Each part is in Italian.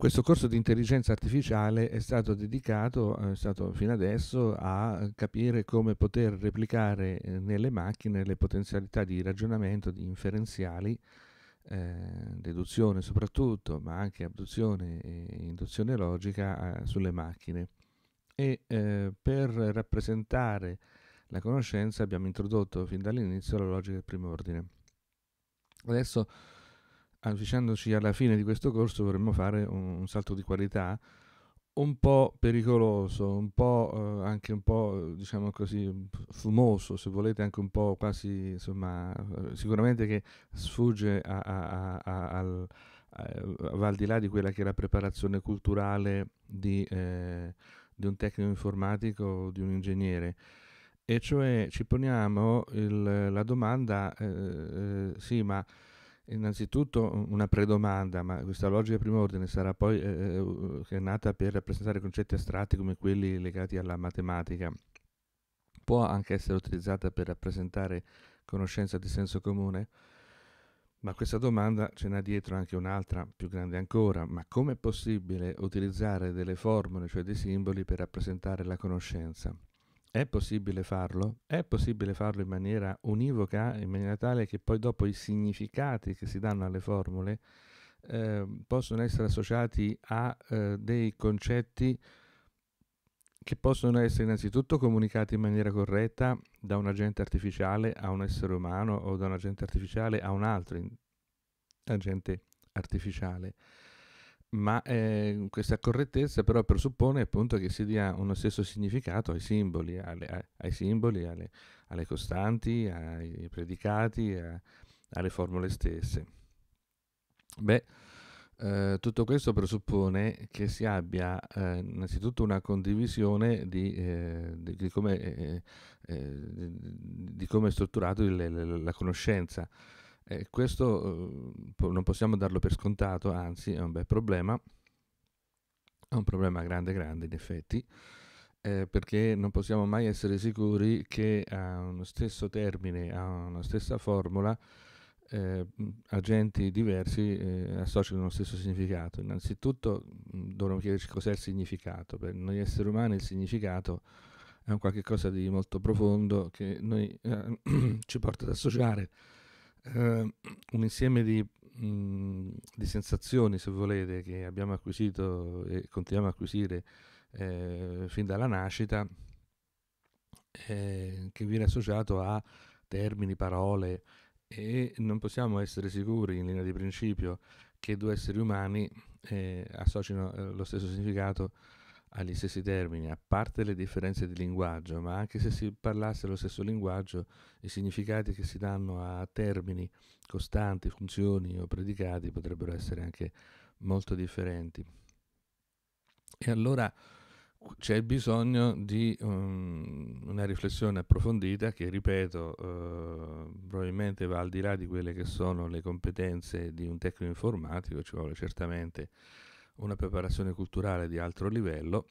Questo corso di intelligenza artificiale è stato dedicato eh, è stato fino adesso a capire come poter replicare eh, nelle macchine le potenzialità di ragionamento, di inferenziali, eh, deduzione soprattutto, ma anche abduzione e induzione logica eh, sulle macchine. E eh, per rappresentare la conoscenza abbiamo introdotto fin dall'inizio la logica del primo ordine. Adesso avvicinandoci alla fine di questo corso vorremmo fare un, un salto di qualità un po' pericoloso, un po' eh, anche un po' diciamo così fumoso, se volete anche un po' quasi insomma eh, sicuramente che sfugge a, a, a, al, eh, va al di là di quella che è la preparazione culturale di, eh, di un tecnico informatico o di un ingegnere. E cioè ci poniamo il, la domanda, eh, eh sì, ma Innanzitutto una predomanda, ma questa logica di primo ordine sarà poi eh, eh è nata per rappresentare concetti astratti come quelli legati alla matematica. Può anche essere utilizzata per rappresentare conoscenza di senso comune? Ma questa domanda ce n'ha dietro anche un'altra più grande ancora, ma com'è possibile utilizzare delle formule, cioè dei simboli, per rappresentare la conoscenza? È possibile farlo? È possibile farlo in maniera univoca, in maniera tale che poi dopo i significati che si danno alle formule eh, possono essere associati a eh, dei concetti che possono essere innanzitutto comunicati in maniera corretta da un agente artificiale a un essere umano o da un agente artificiale a un altro agente artificiale ma eh, questa correttezza però presuppone appunto che si dia uno stesso significato ai simboli, alle, ai simboli, alle, alle costanti, ai predicati, a, alle formule stesse. Beh, eh, tutto questo presuppone che si abbia eh, innanzitutto una condivisione di, eh, eh, eh, di, di come è strutturata il, la conoscenza. Eh, questo eh, non possiamo darlo per scontato, anzi è un bel problema, è un problema grande grande in effetti, eh, perché non possiamo mai essere sicuri che a uno stesso termine, a una stessa formula, eh, agenti diversi eh, associano lo stesso significato. Innanzitutto mh, mm, dovremmo chiederci cos'è il significato. Per noi esseri umani il significato è un qualche di molto profondo che noi, eh, ci porta ad associare eh, un insieme di, mh, mm, di, sensazioni, se volete, che abbiamo acquisito e continuiamo a acquisire eh, fin dalla nascita, eh, che viene associato a termini, parole e non possiamo essere sicuri in linea di principio che due esseri umani eh, associano eh, lo stesso significato agli stessi termini, a parte le differenze di linguaggio, ma anche se si parlasse lo stesso linguaggio, i significati che si danno a termini costanti, funzioni o predicati potrebbero essere anche molto differenti. E allora c'è bisogno di um, una riflessione approfondita che, ripeto, eh, probabilmente va al di là di quelle che sono le competenze di un tecnico informatico, ci vuole certamente una preparazione culturale di altro livello,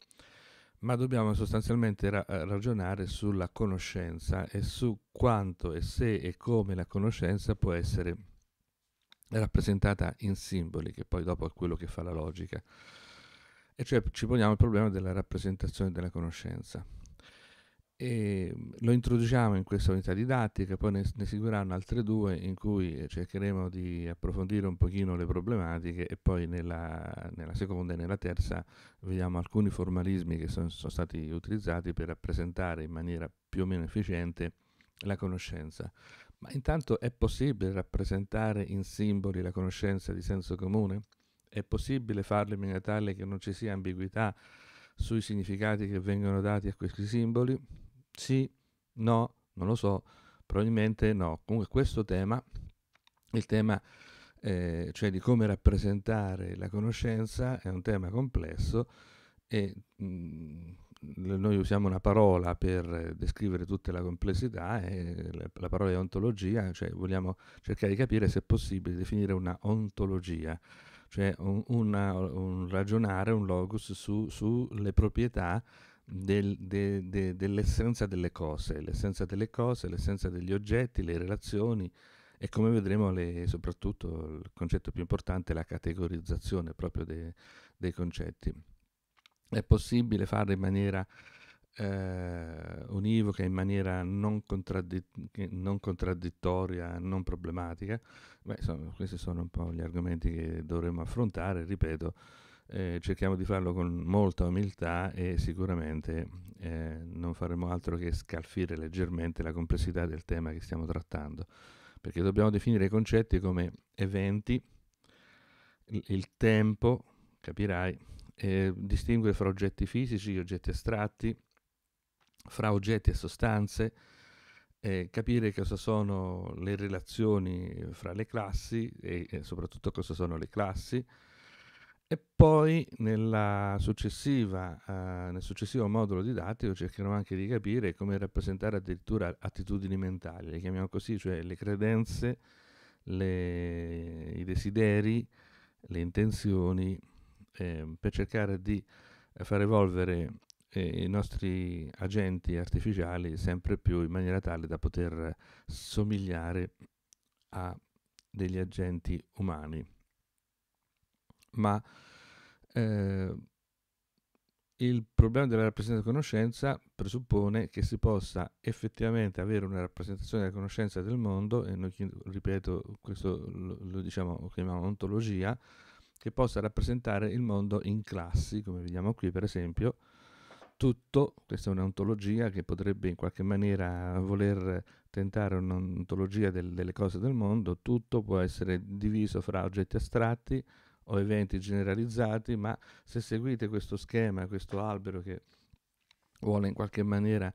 ma dobbiamo sostanzialmente ra- eh, ragionare sulla conoscenza e su quanto e se e come la conoscenza può essere rappresentata in simboli, che poi dopo è quello che fa la logica. E cioè ci poniamo il problema della rappresentazione della conoscenza e ehm, lo introduciamo in questa unità didattica, poi ne, ne, seguiranno altre due in cui eh, cercheremo di approfondire un pochino le problematiche e poi nella, nella seconda e nella terza vediamo alcuni formalismi che sono, sono stati utilizzati per rappresentare in maniera più o meno efficiente la conoscenza. Ma intanto è possibile rappresentare in simboli la conoscenza di senso comune? È possibile farlo in maniera tale che non ci sia ambiguità sui significati che vengono dati a questi simboli? Sì, no, non lo so, probabilmente no. Comunque questo tema, il tema eh, cioè di come rappresentare la conoscenza, è un tema complesso e mh, mm, noi usiamo una parola per descrivere tutta la complessità, eh, la parola è ontologia, cioè vogliamo cercare di capire se è possibile definire una ontologia, cioè un, una, un ragionare, un logos su, sulle proprietà del, de, de, dell'essenza delle cose, l'essenza delle cose, l'essenza degli oggetti, le relazioni e come vedremo le, soprattutto il concetto più importante è la categorizzazione proprio de, dei concetti. È possibile farlo in maniera eh, univoca, in maniera non, contradditt- non, contraddittoria, non problematica? Beh, insomma, questi sono un po' gli argomenti che dovremo affrontare, ripeto eh, cerchiamo di farlo con molta umiltà e sicuramente eh, non faremo altro che scalfire leggermente la complessità del tema che stiamo trattando, perché dobbiamo definire i concetti come eventi, il tempo, capirai, eh, distingue fra oggetti fisici, e oggetti astratti, fra oggetti e sostanze, eh, capire cosa sono le relazioni fra le classi e, e soprattutto cosa sono le classi, e poi eh, nel successivo modulo didattico cercherò anche di capire come rappresentare addirittura attitudini mentali, le chiamiamo così, cioè le credenze, le, i desideri, le intenzioni, eh, per cercare di far evolvere eh, i nostri agenti artificiali sempre più in maniera tale da poter somigliare a degli agenti umani ma eh, il problema della rappresentazione della conoscenza presuppone che si possa effettivamente avere una rappresentazione della conoscenza del mondo, e noi ripeto, questo lo, lo diciamo, lo chiamiamo ontologia, che possa rappresentare il mondo in classi, come vediamo qui per esempio, tutto, questa è un'ontologia che potrebbe in qualche maniera voler tentare un'ontologia del, delle cose del mondo, tutto può essere diviso fra oggetti astratti, o eventi generalizzati, ma se seguite questo schema, questo albero che vuole in qualche maniera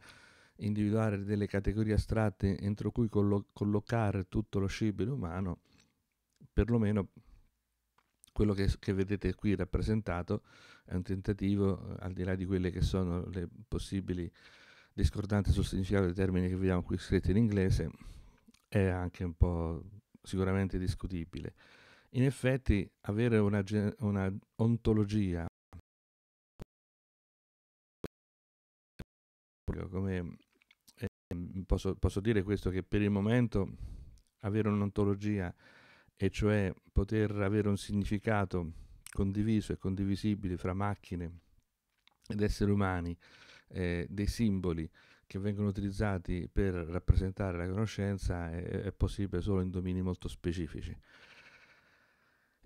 individuare delle categorie astratte entro cui collo- collocare tutto lo scibile umano, perlomeno quello che, che, vedete qui rappresentato è un tentativo, eh, al di là di quelle che sono le possibili discordanze sul significato dei termini che vediamo qui scritti in inglese, è anche un po' sicuramente discutibile. In effetti avere una, una ontologia come eh, posso, posso dire questo che per il momento avere un'ontologia e cioè poter avere un significato condiviso e condivisibile fra macchine ed esseri umani, eh, dei simboli che vengono utilizzati per rappresentare la conoscenza è, è possibile solo in domini molto specifici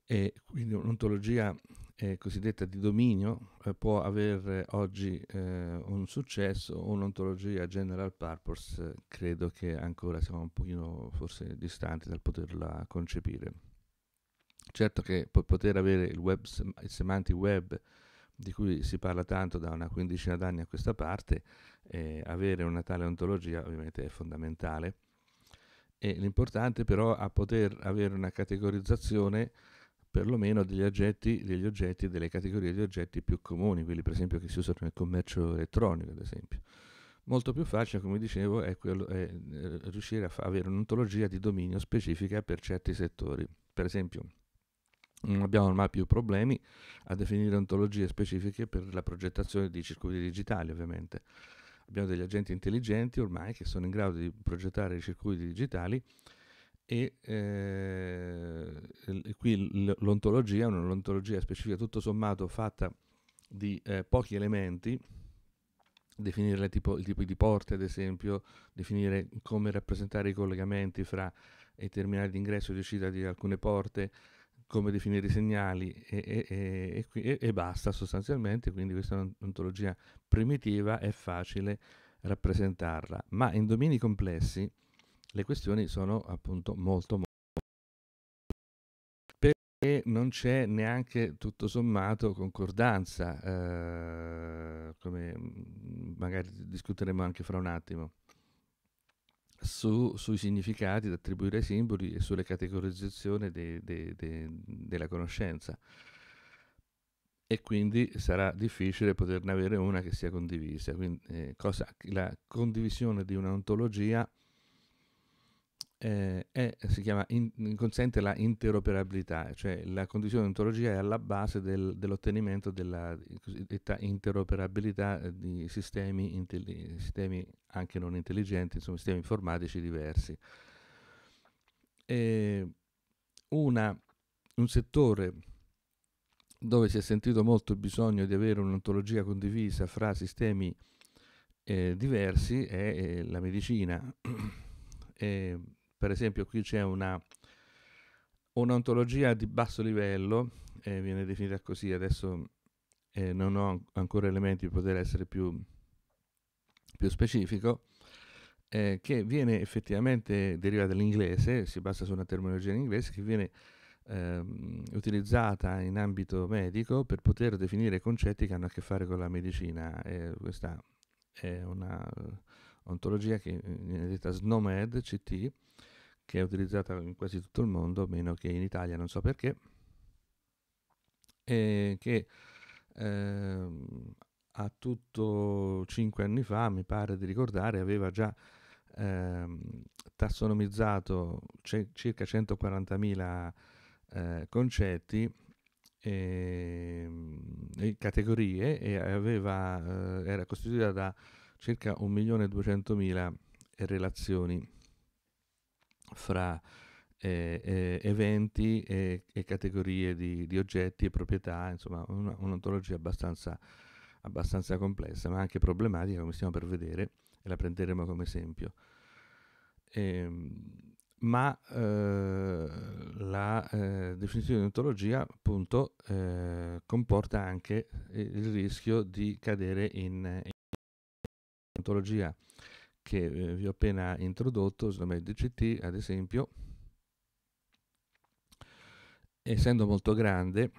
e quindi un'ontologia eh, cosiddetta di dominio eh, può avere eh, oggi eh, un successo, un'ontologia general purpose eh, credo che ancora siamo un pochino forse distanti dal poterla concepire. Certo che per poter avere il, web, il semantic web di cui si parla tanto da una quindicina d'anni a questa parte, eh, avere una tale ontologia ovviamente è fondamentale. E l'importante però è poter avere una categorizzazione perlomeno degli oggetti, degli oggetti, delle categorie di oggetti più comuni, quelli per esempio che si usano nel commercio elettronico, ad esempio. Molto più facile, come dicevo, è, quello, è eh, riuscire a avere un'ontologia di dominio specifica per certi settori. Per esempio, non abbiamo ormai più problemi a definire ontologie specifiche per la progettazione di circuiti digitali, ovviamente. Abbiamo degli agenti intelligenti ormai che sono in grado di progettare i circuiti digitali e eh, qui l'ontologia è un'ontologia specifica tutto sommato fatta di eh, pochi elementi, definire tipo, i tipi di porte ad esempio, definire come rappresentare i collegamenti fra i terminali d'ingresso di uscita di alcune porte, come definire i segnali e, e, e, e, basta sostanzialmente, quindi questa è un'ontologia primitiva, è facile rappresentarla, ma in domini complessi le questioni sono appunto molto, molto perché non c'è neanche tutto sommato concordanza, eh, come mm, magari discuteremo anche fra un attimo, su, sui significati da attribuire ai simboli e sulle categorizzazioni de, de, de, della conoscenza. E quindi sarà difficile poterne avere una che sia condivisa. Quindi, eh, cosa, la condivisione di un'ontologia eh, è, si chiama in, consente la interoperabilità, cioè la condizione di ontologia è alla base del, dell'ottenimento della cosiddetta interoperabilità eh, di sistemi, intelli, sistemi, anche non intelligenti, insomma sistemi informatici diversi. Una, un settore dove si è sentito molto il bisogno di avere un'ontologia condivisa fra sistemi eh, diversi è eh, la medicina. eh, per esempio qui c'è una, un'ontologia di basso livello, eh, viene definita così, adesso eh, non ho ancora elementi per poter essere più, più specifico, eh, che viene effettivamente, deriva dall'inglese, si basa su una terminologia in inglese, che viene ehm, utilizzata in ambito medico per poter definire concetti che hanno a che fare con la medicina. questa è una eh, ontologia che viene detta SNOMED CT, che è utilizzata in quasi tutto il mondo, meno che in Italia, non so perché, e che eh, a tutto cinque anni fa, mi pare di ricordare, aveva già eh, tassonomizzato c- circa 140.000 eh, concetti e, ehm, e, categorie e aveva, eh, era costituita da circa 1.200.000 relazioni fra eh, eh, eventi e, e categorie di, di, oggetti e proprietà, insomma una, un'ontologia abbastanza, abbastanza, complessa, ma anche problematica, come stiamo per vedere, e la prenderemo come esempio. Ehm, ma eh, la eh, definizione di ontologia appunto eh, comporta anche eh, il rischio di cadere in, in ontologia che eh, vi ho appena introdotto, SnowMedDCT ad esempio, essendo molto grande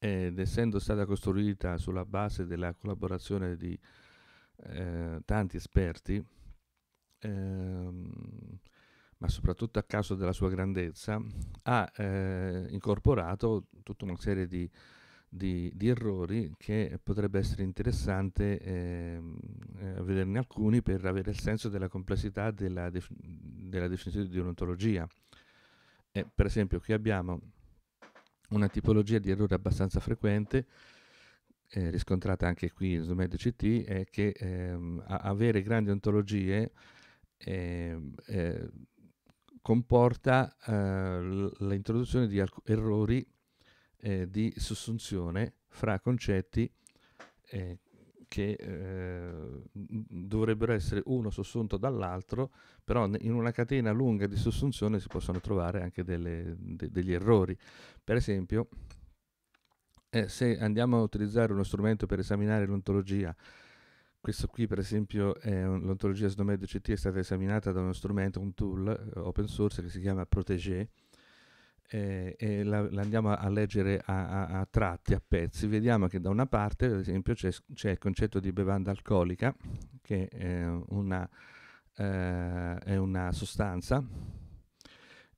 ed essendo stata costruita sulla base della collaborazione di eh, tanti esperti, ehm, ma soprattutto a causa della sua grandezza, ha eh, incorporato tutta una serie di di, di errori che potrebbe essere interessante eh, eh, vederne alcuni per avere il senso della complessità della, def- della definizione di un'ontologia. Eh, per esempio, qui abbiamo una tipologia di errore abbastanza frequente, eh, riscontrata anche qui in Zomed CT, è che ehm, avere grandi ontologie ehm, eh, comporta eh, l'introduzione di alc- errori eh, di sussunzione fra concetti eh, che eh, dovrebbero essere uno sussunto dall'altro, però in una catena lunga di sussunzione si possono trovare anche delle, de, degli errori. Per esempio, eh, se andiamo a utilizzare uno strumento per esaminare l'ontologia, questo qui per esempio è un, l'ontologia SNOMED CT è stata esaminata da uno strumento, un tool eh, open source che si chiama Protégé, eh, e la, la, andiamo a leggere a, a, a, tratti, a pezzi, vediamo che da una parte, ad esempio, c'è, c'è il concetto di bevanda alcolica, che è una, eh, è una sostanza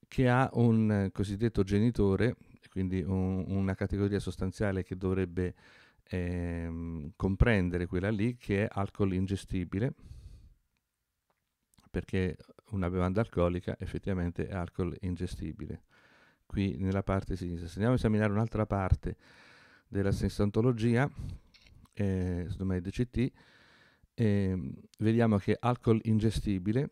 che ha un cosiddetto genitore, quindi un, una categoria sostanziale che dovrebbe ehm, comprendere quella lì, che è alcol ingestibile, perché una bevanda alcolica effettivamente è alcol ingestibile qui nella parte sinistra. Se andiamo a esaminare un'altra parte della stessa eh, secondo me DCT, eh, vediamo che alcol ingestibile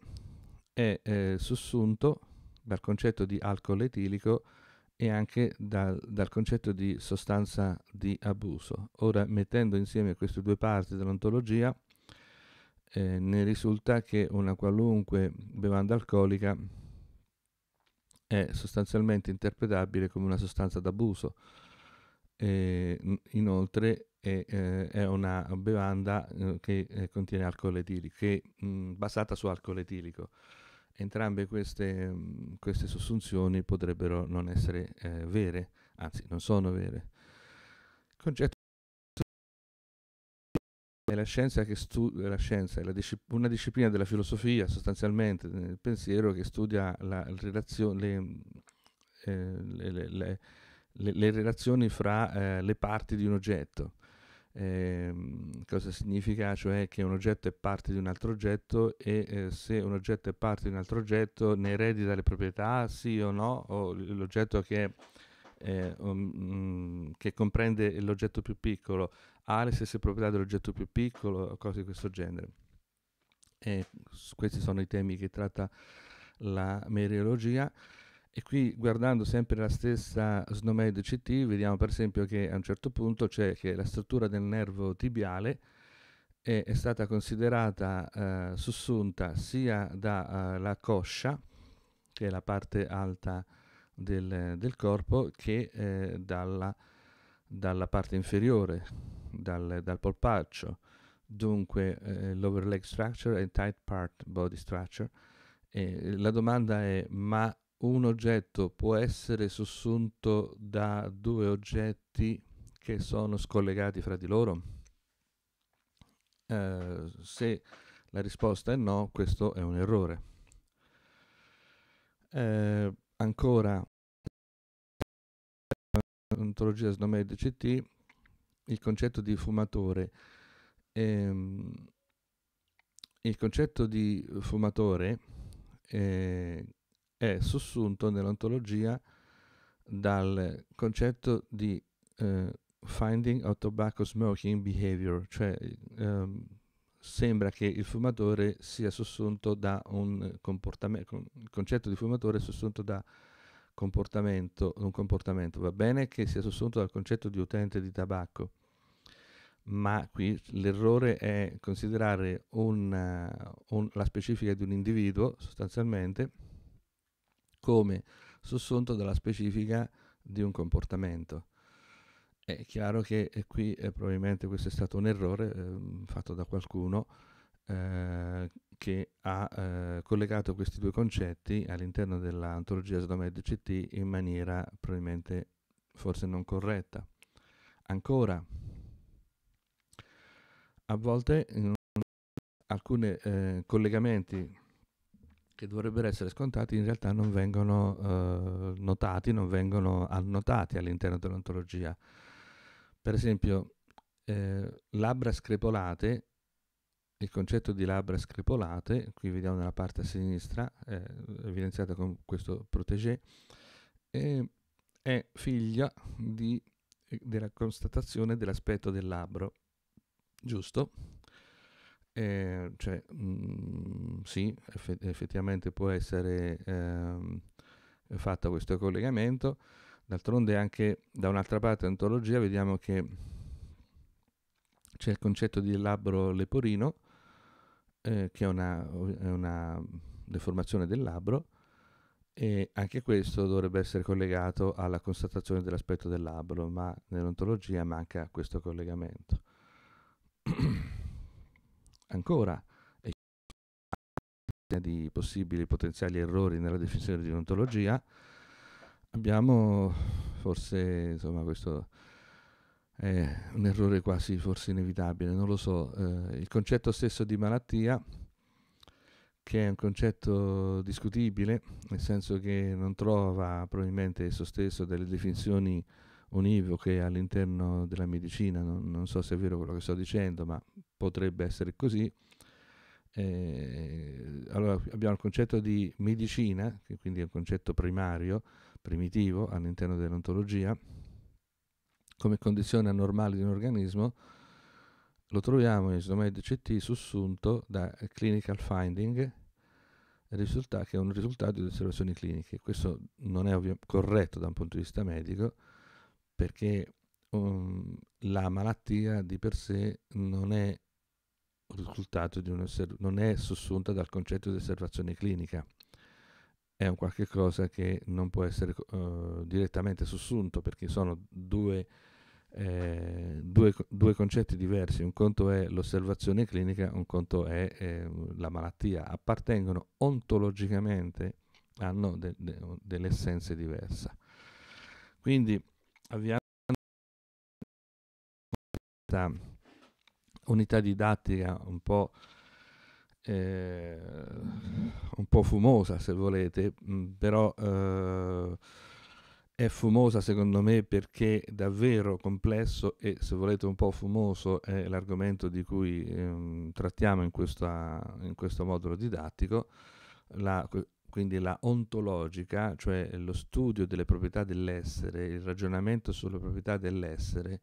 è eh, sussunto dal concetto di alcol etilico e anche dal, dal, concetto di sostanza di abuso. Ora, mettendo insieme queste due parti dell'ontologia, eh, ne risulta che una qualunque bevanda alcolica è sostanzialmente interpretabile come una sostanza d'abuso. E, mm, inoltre è, eh, è, una bevanda eh, che eh, contiene alcol etilico, che, mh, mm, basata su alcol etilico. Entrambe queste, mm, queste sussunzioni potrebbero non essere vere, anzi non sono vere. Il concetto è la scienza che studia la scienza, è la disci una disciplina della filosofia sostanzialmente, nel pensiero che studia la, le, eh, le, le, le, relazioni fra eh, le parti di un oggetto. Eh, cosa significa? Cioè che un oggetto è parte di un altro oggetto e eh, se un oggetto è parte di un altro oggetto ne eredita le proprietà, sì o no, o l'oggetto che, eh, um, mm, che comprende l'oggetto più piccolo ha le stesse proprietà dell'oggetto più piccolo, cose di questo genere. E questi sono i temi che tratta la meteorologia. E qui guardando sempre la stessa SNOMED CT vediamo per esempio che a un certo punto c'è che la struttura del nervo tibiale è, è stata considerata eh, sussunta sia dalla eh, coscia, che è la parte alta del, del corpo, che eh, dalla, dalla parte inferiore dal, dal polpaccio, dunque eh, l'overleg structure e tight part body structure. Eh, la domanda è ma un oggetto può essere sussunto da due oggetti che sono scollegati fra di loro? Eh, se la risposta è no, questo è un errore. Eh, ancora, ontologia SNOMED CT il concetto di fumatore. Ehm, il concetto di fumatore eh, è sussunto nell'ontologia dal concetto di eh, finding of tobacco smoking behavior, cioè ehm, sembra che il fumatore sia sussunto da un comportamento, il concetto di fumatore è sussunto da comportamento, un comportamento, va bene che sia sussunto dal concetto di utente di tabacco, ma qui l'errore è considerare una, eh, un, la specifica di un individuo sostanzialmente come sussunto dalla specifica di un comportamento. È chiaro che qui eh, probabilmente questo è stato un errore eh, fatto da qualcuno eh, che ha eh, collegato questi due concetti all'interno dell'antologia Slomed CT in maniera probabilmente forse non corretta. Ancora, a volte alcuni eh, collegamenti che dovrebbero essere scontati in realtà non vengono eh, notati, non vengono annotati all'interno dell'antologia. Per esempio, eh, labbra screpolate il concetto di labbra screpolate, qui vediamo nella parte a sinistra, eh, evidenziata con questo protégé, eh, è figlia di, eh, della constatazione dell'aspetto del labbro, giusto? Eh, cioè, mh, mm, sì, eff effettivamente può essere ehm, fatto questo collegamento. D'altronde anche da un'altra parte antologia vediamo che c'è il concetto di labbro leporino eh, che è una, è una, deformazione del labbro e anche questo dovrebbe essere collegato alla constatazione dell'aspetto del labbro, ma nell'ontologia manca questo collegamento. Ancora, una di possibili potenziali errori nella definizione di ontologia, abbiamo forse insomma questo è un errore quasi forse inevitabile, non lo so. Eh, il concetto stesso di malattia, che è un concetto discutibile, nel senso che non trova probabilmente esso stesso delle definizioni univoche all'interno della medicina, non, non so se è vero quello che sto dicendo, ma potrebbe essere così. Eh, allora abbiamo il concetto di medicina, che quindi è un concetto primario, primitivo all'interno dell'ontologia, come condizione anormale di un organismo, lo troviamo in Isomed CT sussunto da clinical finding, risulta che è un risultato di osservazioni cliniche. Questo non è ovvio, corretto da un punto di vista medico perché um, la malattia di per sé non è risultato di osserv- non è sussunta dal concetto di osservazione clinica. È un qualche cosa che non può essere uh, direttamente sussunto perché sono due eh, due, due, concetti diversi, un conto è l'osservazione clinica, un conto è eh, la malattia, appartengono ontologicamente, hanno de, de, delle essenze diverse. Quindi avviando questa unità didattica un po', eh, un po' fumosa se volete, mh, però eh, è fumosa secondo me perché è davvero complesso e se volete un po' fumoso è l'argomento di cui ehm, trattiamo in, questa, in, questo modulo didattico, la, quindi la ontologica, cioè lo studio delle proprietà dell'essere, il ragionamento sulle proprietà dell'essere,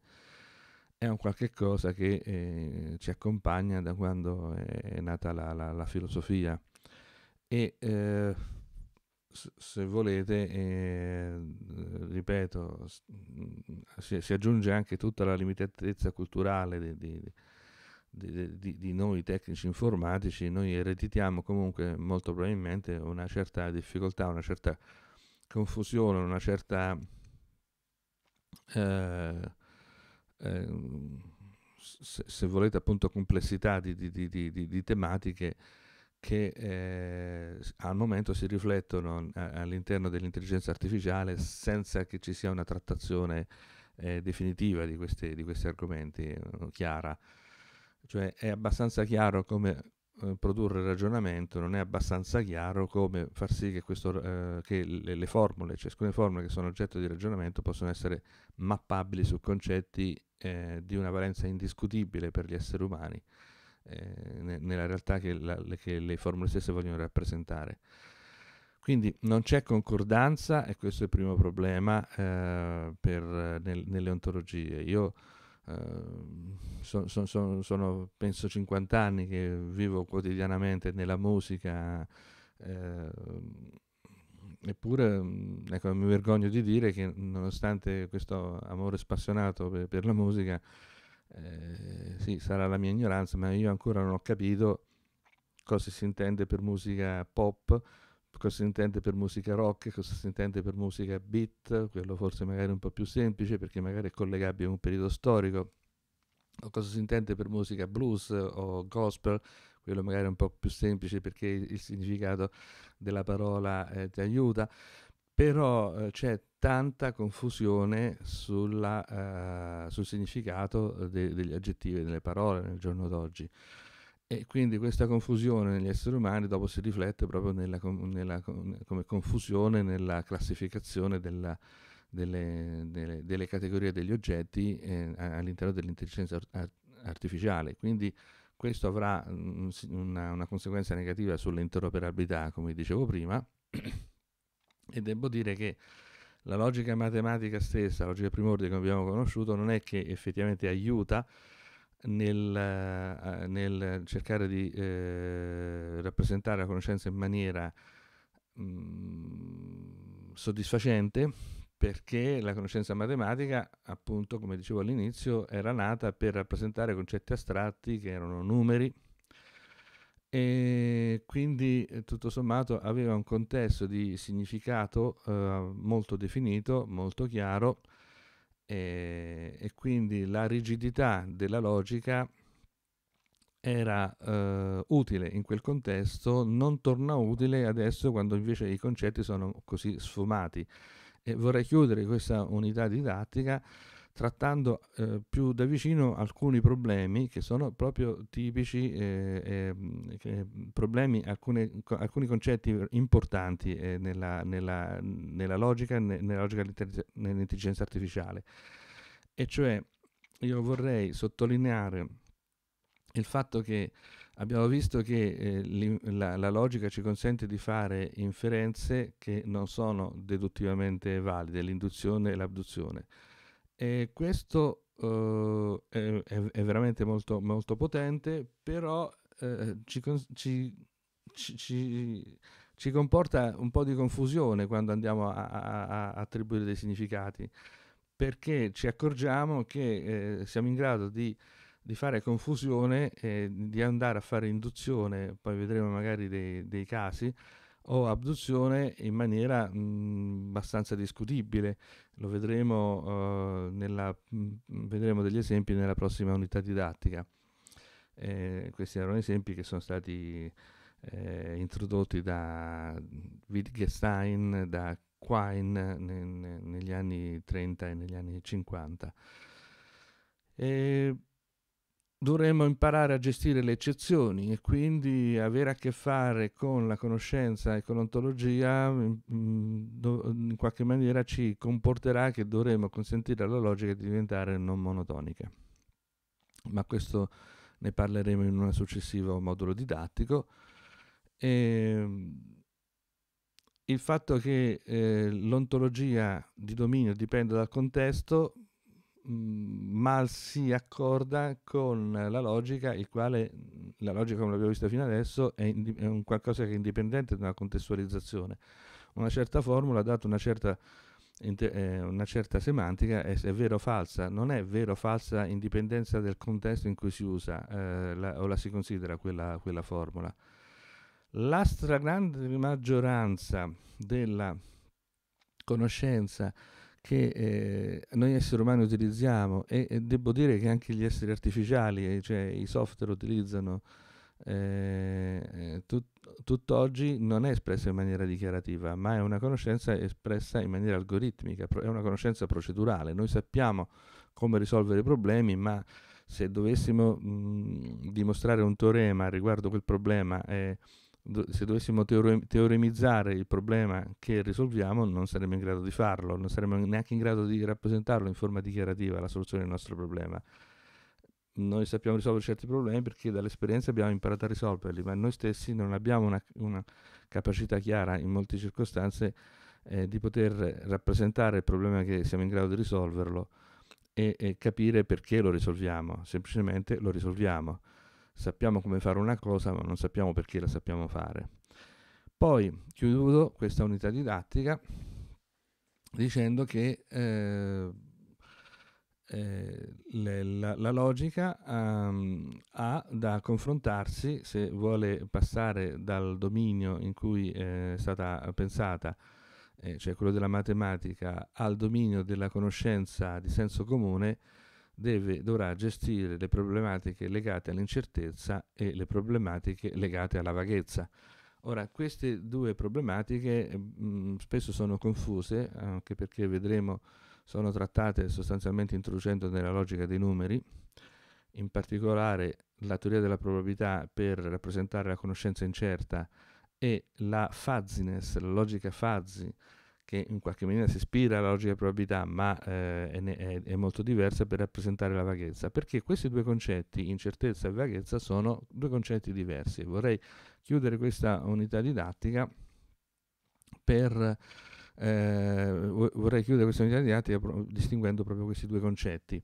è un qualche cosa che eh, ci accompagna da quando è nata la, la, la filosofia. E, eh, se volete, eh, ripeto, mm, si, si, aggiunge anche tutta la limitatezza culturale di, di, di, di, noi tecnici informatici, noi ereditiamo comunque molto probabilmente una certa difficoltà, una certa confusione, una certa... Eh, eh, se, se, volete appunto complessità di tematiche che eh, al momento si riflettono eh, all'interno dell'intelligenza artificiale senza che ci sia una trattazione eh, definitiva di questi, di questi argomenti eh, chiara. Cioè è abbastanza chiaro come eh, produrre il ragionamento, non è abbastanza chiaro come far sì che, questo, che le, le formule, ciascune formule che sono oggetto di ragionamento possono essere mappabili su concetti di una valenza indiscutibile per gli esseri umani eh, nella realtà che, la, che le formule stesse vogliono rappresentare. Quindi non c'è concordanza e questo è il primo problema eh, per, nel, nelle ontologie. Io eh, so, so, so, sono, penso, 50 anni che vivo quotidianamente nella musica, eh, eppure mm, ecco, mi vergogno di dire che nonostante questo amore spassionato per, per la musica, eh, sì, sarà la mia ignoranza, ma io ancora non ho capito cosa si intende per musica pop, cosa si intende per musica rock, cosa si intende per musica beat, quello forse magari un po' più semplice perché magari è collegabile a un periodo storico, o cosa si intende per musica blues o gospel, quello magari è un po' più semplice perché il significato della parola eh, ti aiuta però eh, c'è tanta confusione sulla, eh, sul significato eh, de- degli aggettivi e delle parole nel giorno d'oggi. E quindi questa confusione negli esseri umani dopo si riflette proprio nella, nella, come confusione nella classificazione della, delle, delle, delle, categorie degli oggetti eh, all'interno dell'intelligenza art- artificiale. Quindi questo avrà mh, una, una conseguenza negativa sull'interoperabilità, come dicevo prima. E devo dire che la logica matematica stessa, la logica primordia che abbiamo conosciuto, non è che effettivamente aiuta nel, eh, nel cercare di eh, rappresentare la conoscenza in maniera mh, mm, soddisfacente, perché la conoscenza matematica, appunto, come dicevo all'inizio, era nata per rappresentare concetti astratti che erano numeri, e quindi eh, tutto sommato aveva un contesto di significato eh, molto definito, molto chiaro e, e, quindi la rigidità della logica era eh, utile in quel contesto, non torna utile adesso quando invece i concetti sono così sfumati. E vorrei chiudere questa unità didattica trattando eh, più da vicino alcuni problemi che sono proprio tipici, eh, eh, problemi, alcune, co- alcuni concetti importanti eh, nella, nella, nella, logica, ne, nella logica nell'intelligenza artificiale. E cioè io vorrei sottolineare il fatto che abbiamo visto che eh, la, la, logica ci consente di fare inferenze che non sono deduttivamente valide, l'induzione e l'abduzione. E questo uh, è, è, veramente molto, molto potente, però uh, ci, ci, ci, ci, comporta un po' di confusione quando andiamo a, a, a attribuire dei significati, perché ci accorgiamo che eh, siamo in grado di, di fare confusione e di andare a fare induzione, poi vedremo magari dei, dei casi, o abduzione in maniera mh, mhmm, abbastanza discutibile. Lo vedremo, eh, nella, mh, mhmm, vedremo degli esempi nella prossima unità didattica. Eh, questi erano esempi che sono stati eh, introdotti da Wittgenstein, da Quine ne, ne, negli anni 30 e negli anni 50. E dovremmo imparare a gestire le eccezioni e quindi avere a che fare con la conoscenza e con l'ontologia in mm, qualche maniera ci comporterà che dovremmo consentire alla logica di diventare non monotonica. Ma questo ne parleremo in un successivo modulo didattico. E ehm, il fatto che eh, l'ontologia di dominio dipenda dal contesto Mm, mal si accorda con la logica, il quale mm, la logica come l'abbiamo vista fino adesso è, indi- è un qualcosa che è indipendente dalla contestualizzazione. Una certa formula, data una certa, eh, una certa semantica, è, è vera o falsa. Non è vero o falsa in dipendenza del contesto in cui si usa eh, la, o la si considera quella, quella formula. La stragrande maggioranza della conoscenza che eh, noi esseri umani utilizziamo e, e, devo dire che anche gli esseri artificiali, eh, cioè i software utilizzano eh, eh tut, tutt'oggi non è espressa in maniera dichiarativa, ma è una conoscenza espressa in maniera algoritmica, è una conoscenza procedurale. Noi sappiamo come risolvere i problemi, ma se dovessimo mh, mm, dimostrare un teorema riguardo quel problema eh, se dovessimo teoremizzare il problema che risolviamo non saremmo in grado di farlo, non saremmo neanche in grado di rappresentarlo in forma dichiarativa la soluzione del nostro problema. Noi sappiamo risolvere certi problemi perché dall'esperienza abbiamo imparato a risolverli, ma noi stessi non abbiamo una, una capacità chiara in molte circostanze eh, di poter rappresentare il problema che siamo in grado di risolverlo e, e capire perché lo risolviamo, semplicemente lo risolviamo. Sappiamo come fare una cosa, ma non sappiamo perché la sappiamo fare. Poi chiudo questa unità didattica dicendo che eh, eh, le, la, la, logica um, ha da confrontarsi se vuole passare dal dominio in cui eh, è stata pensata, eh, cioè quello della matematica, al dominio della conoscenza di senso comune, deve, dovrà gestire le problematiche legate all'incertezza e le problematiche legate alla vaghezza. Ora, queste due problematiche mh, mm, spesso sono confuse, anche perché vedremo sono trattate sostanzialmente introducendo nella logica dei numeri, in particolare la teoria della probabilità per rappresentare la conoscenza incerta e la fuzziness, la logica fuzzy che in qualche maniera si ispira alla logica di probabilità, ma eh, è, è, molto diversa per rappresentare la vaghezza, perché questi due concetti, incertezza e vaghezza, sono due concetti diversi. Vorrei chiudere questa unità didattica per... Eh, vorrei chiudere questa unità didattica distinguendo proprio questi due concetti.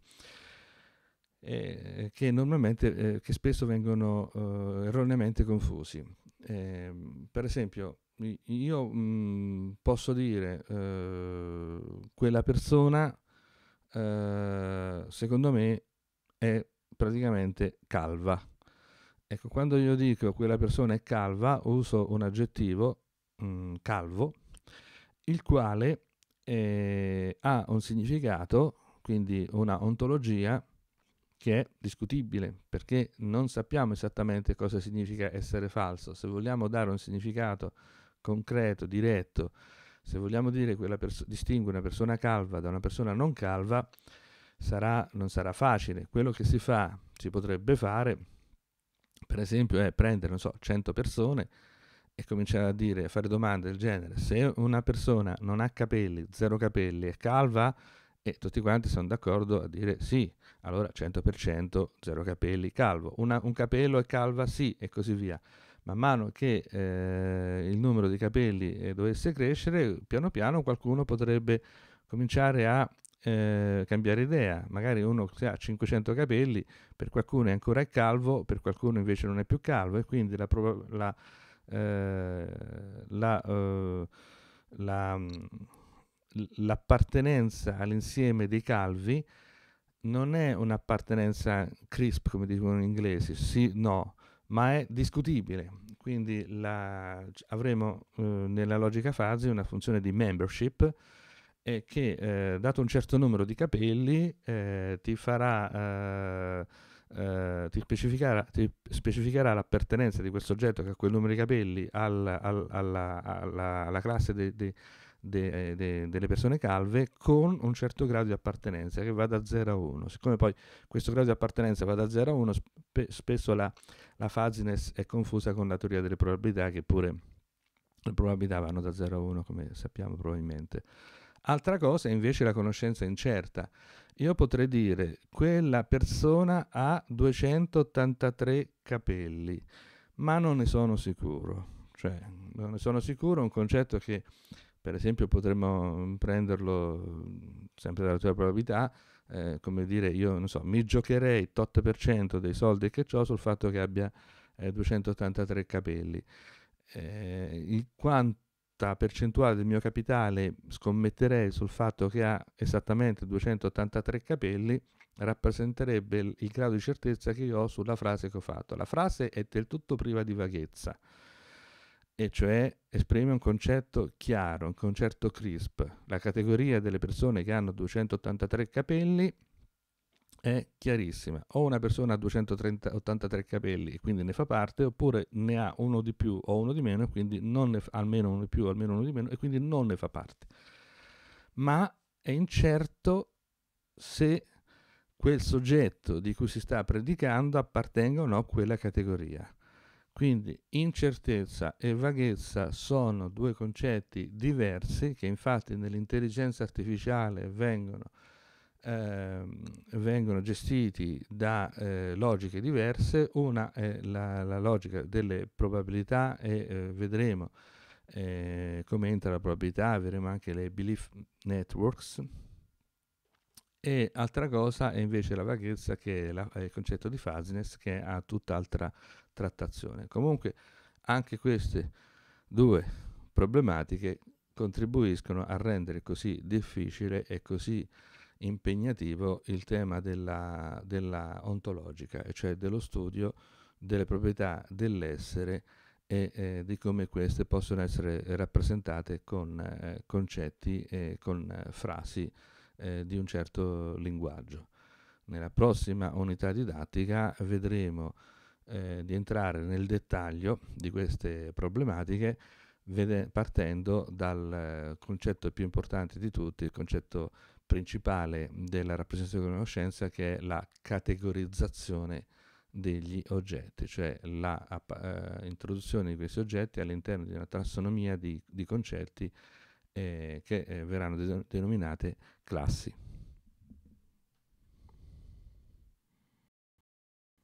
Eh, che, eh, che spesso vengono eh, erroneamente confusi. Ehm, per esempio, io mh, mm, posso dire eh, quella persona eh, secondo me è praticamente calva ecco quando io dico quella persona è calva uso un aggettivo mh, mm, calvo il quale eh, ha un significato quindi una ontologia che è discutibile perché non sappiamo esattamente cosa significa essere falso se vogliamo dare un significato concreto, diretto, se vogliamo dire quella pers- distingue una persona calva da una persona non calva, sarà, non sarà facile. Quello che si fa, si potrebbe fare, per esempio, è prendere, non so, 100 persone e cominciare a dire, a fare domande del genere. Se una persona non ha capelli, zero capelli, è calva, e tutti quanti sono d'accordo a dire sì, allora 100% zero capelli calvo, una, un capello è calva sì e così via man mano che eh, il numero di capelli eh, dovesse crescere, piano piano qualcuno potrebbe cominciare a eh, cambiare idea. Magari uno che ha 500 capelli, per qualcuno è ancora calvo, per qualcuno invece non è più calvo e quindi la, prob- la, eh, la, eh, la mm, l'appartenenza all'insieme dei calvi non è un'appartenenza crisp, come dicono gli inglesi, sì, no, ma è discutibile. Quindi la, avremo eh, nella logica fase una funzione di membership eh, che, eh, dato un certo numero di capelli, eh, ti farà... Eh, eh, ti specificherà, ti, specificherà, l'appartenenza di questo oggetto che ha quel numero di capelli alla, alla, alla, alla classe de, de, de, eh, de, delle persone calve con un certo grado di appartenenza che va da 0 a 1. Siccome poi questo grado di appartenenza va da 0 a 1, spe, spesso la, la fuzziness è confusa con la teoria delle probabilità che pure le probabilità vanno da 0 a 1 come sappiamo probabilmente. Altra cosa è invece la conoscenza incerta. Io potrei dire quella persona ha 283 capelli, ma non ne sono sicuro. Cioè, non ne sono sicuro, è un concetto che per esempio potremmo mm, prenderlo mm, sempre dalla tua probabilità, eh, come dire, io non so, mi giocherei tot per cento dei soldi che ho sul fatto che abbia eh, 283 capelli. Eh, quanta percentuale del mio capitale scommetterei sul fatto che ha esattamente 283 capelli rappresenterebbe il, il grado di certezza che io ho sulla frase che ho fatto. La frase è del tutto priva di vaghezza e cioè esprime un concetto chiaro, un concetto crisp. La categoria delle persone che hanno 283 capelli è chiarissima. O una persona ha 283 capelli e quindi ne fa parte, oppure ne ha uno di più o uno di meno, e quindi non ne fa, almeno uno di più, almeno uno di meno, e quindi non ne fa parte. Ma è incerto se quel soggetto di cui si sta predicando appartenga o no a quella categoria. Quindi incertezza e vaghezza sono due concetti diversi che infatti nell'intelligenza artificiale vengono, ehm, vengono gestiti da eh, logiche diverse. Una è la, la logica delle probabilità e eh, vedremo eh, come entra la probabilità, vedremo anche le belief networks e altra cosa è invece la vaghezza che è, la, è il concetto di fuzziness che ha tutt'altra trattazione. Comunque anche queste due problematiche contribuiscono a rendere così difficile e così impegnativo il tema della, della ontologica, cioè dello studio delle proprietà dell'essere e eh, di come queste possono essere rappresentate con eh, concetti e con eh, frasi eh, di un certo linguaggio. Nella prossima unità didattica vedremo eh, di entrare nel dettaglio di queste problematiche vede- partendo dal eh, concetto più importante di tutti, il concetto principale della rappresentazione della conoscenza che è la categorizzazione degli oggetti, cioè l'introduzione eh, di questi oggetti all'interno di una tassonomia di, di concetti eh, che eh, verranno de- denominate classi.